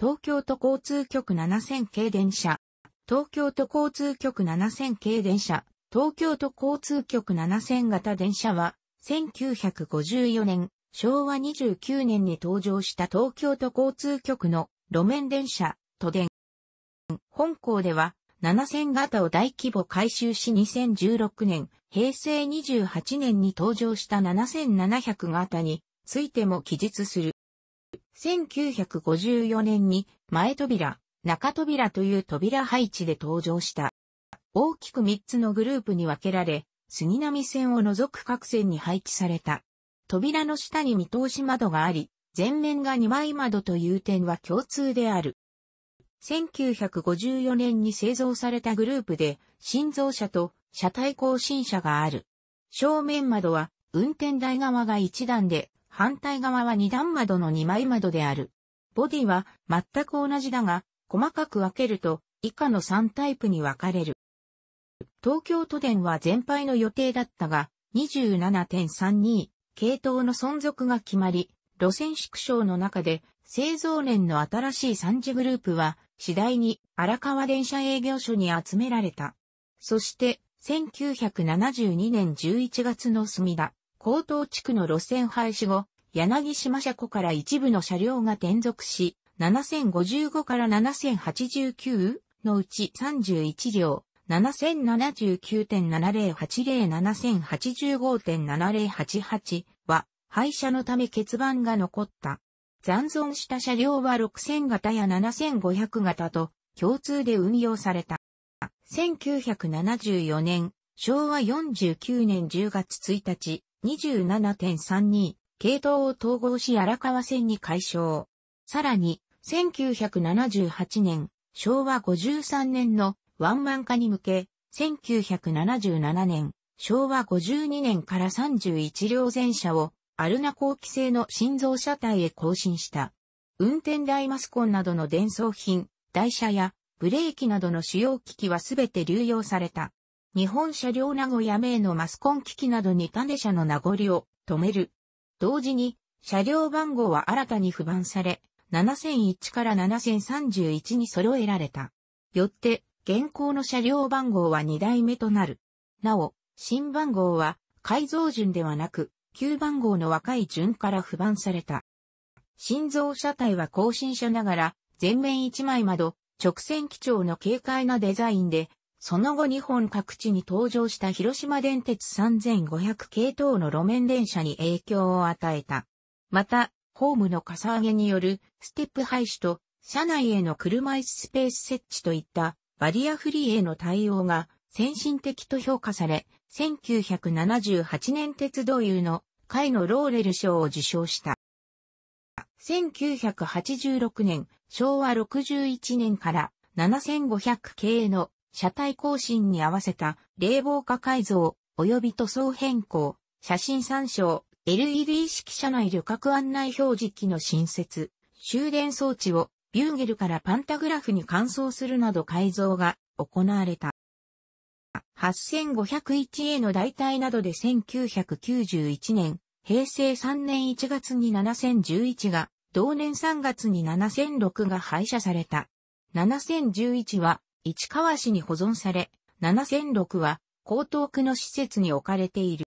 東京都交通局7000系電車、東京都交通局7000系電車、東京都交通局7000型電車は、1954年、昭和29年に登場した東京都交通局の路面電車、都電。本校では、7000型を大規模改修し2016年、平成28年に登場した7700型についても記述する。1954年に前扉、中扉という扉配置で登場した。大きく3つのグループに分けられ、杉並線を除く各線に配置された。扉の下に見通し窓があり、前面が2枚窓という点は共通である。1954年に製造されたグループで、新造車と車体更新車がある。正面窓は運転台側が1段で、反対側は二段窓の二枚窓である。ボディは全く同じだが、細かく分けると以下の三タイプに分かれる。東京都電は全廃の予定だったが、27.32系統の存続が決まり、路線縮小の中で製造年の新しい三次グループは次第に荒川電車営業所に集められた。そして1972年11月の墨田、高等地区の路線廃止後、柳島車庫から一部の車両が転属し、7055から7089のうち31両、7079.70807085.7088は廃車のため欠番が残った。残存した車両は6000型や7500型と共通で運用された。1974年、昭和49年10月1日、27.32系統を統合し荒川線に解消。さらに、1978年、昭和53年のワンマン化に向け、1977年、昭和52年から31両全車を、アルナ後期製の心臓車体へ更新した。運転台マスコンなどの伝送品、台車やブレーキなどの主要機器はすべて流用された。日本車両名古屋名のマスコン機器などに種車の名残を止める。同時に、車両番号は新たに不番され、7001から7031に揃えられた。よって、現行の車両番号は2代目となる。なお、新番号は改造順ではなく、旧番号の若い順から不番された。新造車体は更新車ながら、前面1枚窓、直線基調の軽快なデザインで、その後日本各地に登場した広島電鉄3500系統の路面電車に影響を与えた。また、ホームのかさ上げによるステップ廃止と車内への車椅子スペース設置といったバリアフリーへの対応が先進的と評価され、1978年鉄道優の会のローレル賞を受賞した。1986年、昭和61年から7500系の車体更新に合わせた冷房化改造及び塗装変更、写真参照、LED 式車内旅客案内表示機の新設、終電装置をビューゲルからパンタグラフに換装するなど改造が行われた。8501A の代替などで1991年、平成3年1月に7011が、同年3月に7006が廃車された。7011は市川市に保存され、7006は江東区の施設に置かれている。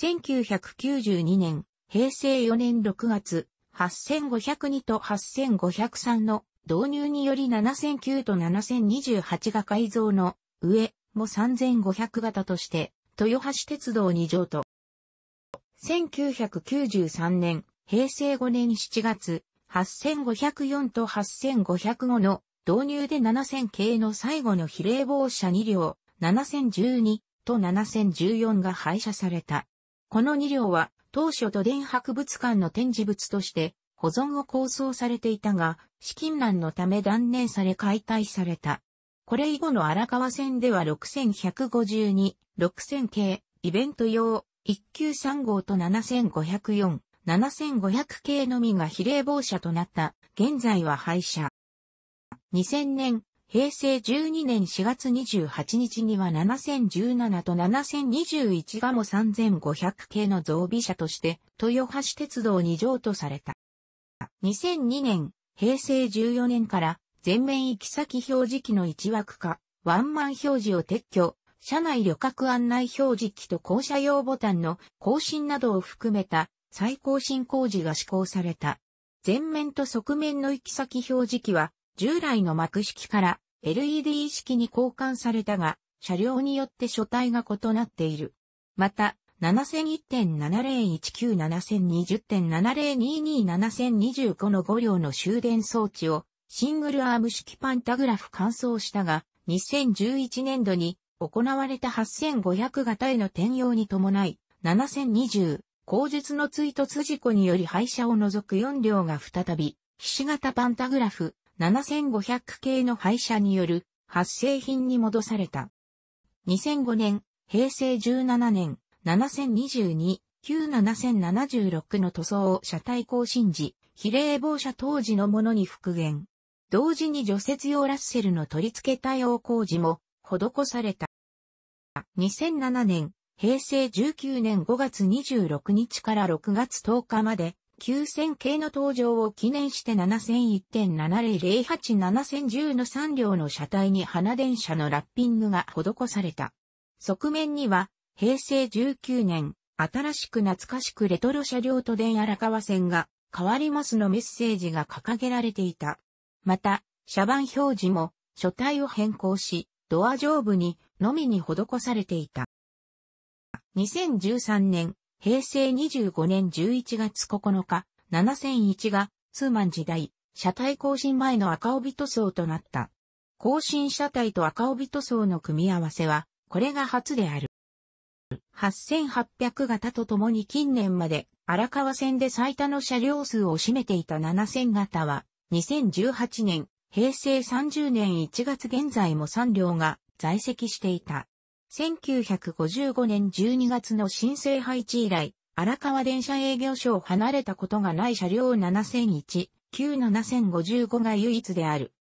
1992年、平成4年6月、8502と8503の導入により7009と7028が改造の上も3500型として豊橋鉄道に条と。1993年、平成5年7月、8504と8505の導入で7000系の最後の比例防車2両、7012と7014が廃車された。この2両は当初都電博物館の展示物として保存を構想されていたが、資金難のため断念され解体された。これ以後の荒川線では6152、6000系、イベント用、193号と7504、7500系のみが比例防車となった。現在は廃車。2000年、平成12年4月28日には7017と7021がも3500系の増備車として、豊橋鉄道に譲渡された。2002年、平成14年から全面行き先表示機の一枠化、ワンマン表示を撤去、車内旅客案内表示機と降車用ボタンの更新などを含めた再更新工事が施行された。前面と側面の行き先表示機は従来の幕式から LED 式に交換されたが、車両によって書体が異なっている。また、7001.7019-7020.7022-7025の5両の終電装置をシングルアーム式パンタグラフ乾燥したが、2011年度に行われた8500型への転用に伴い、7020、後述の追突事故により廃車を除く4両が再び、菱形パンタグラフ、7500系の廃車による発生品に戻された。2005年、平成17年、7022、97076の塗装を車体更新時、比例防車当時のものに復元。同時に除雪用ラッセルの取り付け対応工事も施された。2007年、平成19年5月26日から6月10日まで9000系の登場を記念して7001.70087010の3両の車体に花電車のラッピングが施された。側面には、平成19年、新しく懐かしくレトロ車両都電荒川線が変わりますのメッセージが掲げられていた。また、車番表示も書体を変更し、ドア上部にのみに施されていた。2013年、平成25年11月9日、7001が、ツーマン時代、車体更新前の赤帯塗装となった。更新車体と赤帯塗装の組み合わせは、これが初である。8800型とともに近年まで荒川線で最多の車両数を占めていた7000型は、2018年、平成30年1月現在も3両が在籍していた。1955年12月の新生配置以来、荒川電車営業所を離れたことがない車両7001、97055が唯一である。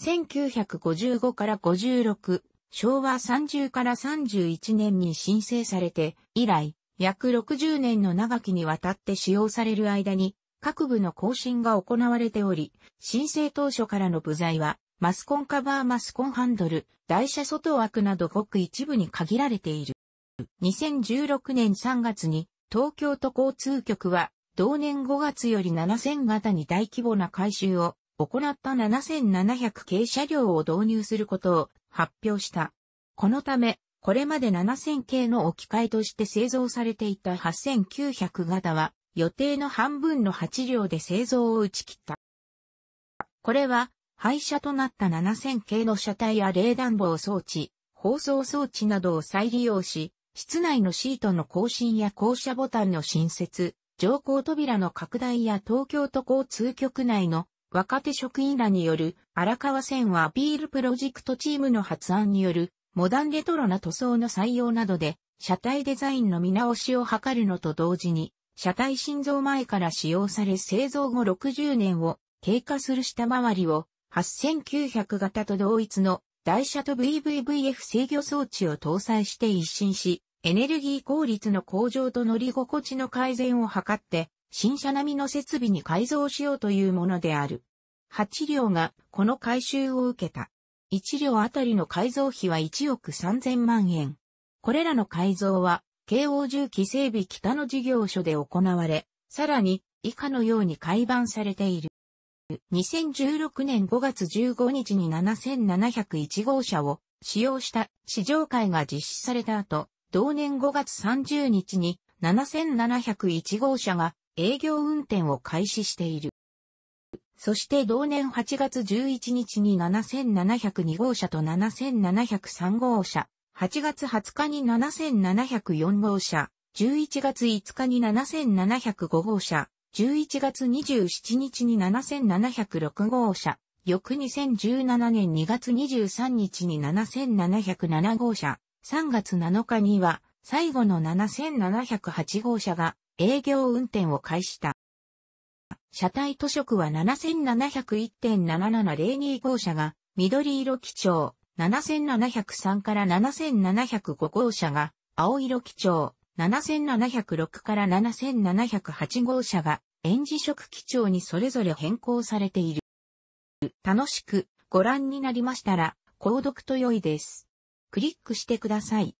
1955から56、昭和30から31年に申請されて、以来、約60年の長きにわたって使用される間に、各部の更新が行われており、申請当初からの部材は、マスコンカバーマスコンハンドル、台車外枠などごく一部に限られている。2016年3月に東京都交通局は同年5月より7000型に大規模な改修を行った7700系車両を導入することを発表した。このため、これまで7000系の置き換えとして製造されていた8900型は予定の半分の8両で製造を打ち切った。これは廃車となった7000系の車体や冷暖房装置、放送装置などを再利用し、室内のシートの更新や降車ボタンの新設、乗降扉の拡大や東京都交通局内の若手職員らによる荒川線はアピールプロジェクトチームの発案によるモダンレトロな塗装の採用などで車体デザインの見直しを図るのと同時に車体心臓前から使用され製造後60年を経過する下回りを8900型と同一の台車と VVVF 制御装置を搭載して一新し、エネルギー効率の向上と乗り心地の改善を図って、新車並みの設備に改造しようというものである。8両がこの改修を受けた。1両あたりの改造費は1億3000万円。これらの改造は、京王重機整備北の事業所で行われ、さらに以下のように改版されている。2016年5月15日に7701号車を使用した試乗会が実施された後、同年5月30日に7701号車が営業運転を開始している。そして同年8月11日に7702号車と7703号車、8月20日に7704号車、11月5日に7705号車、11月27日に7706号車、翌2017年2月23日に7707号車、3月7日には最後の7708号車が営業運転を開始した。車体塗色は7701.7702号車が緑色基調、7703から7705号車が青色基調、7706から7708号車が、園児色基調にそれぞれ変更されている。楽しくご覧になりましたら、購読と良いです。クリックしてください。